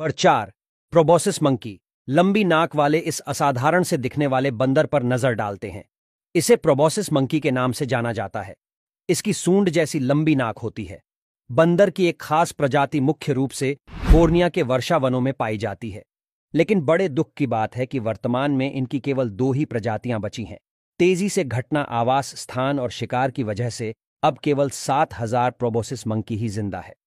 बड़चार proboscis monkey लंबी नाक वाले इस असाधारण से दिखने वाले बंदर पर नजर डालते हैं इसे प्रोबोसिस मंकी के नाम से जाना जाता है इसकी सूंड जैसी लंबी नाक होती है बंदर की एक खास प्रजाति मुख्य रूप से बोर्निया के वर्षा वनों में पाई जाती है लेकिन बड़े दुख की बात है कि वर्तमान में इनकी केवल दो ही प्रजातियां बची हैं तेजी से घटना आवास स्थान और शिकार की वजह से अब केवल सात हजार प्रोबोसिस मंकी ही जिंदा है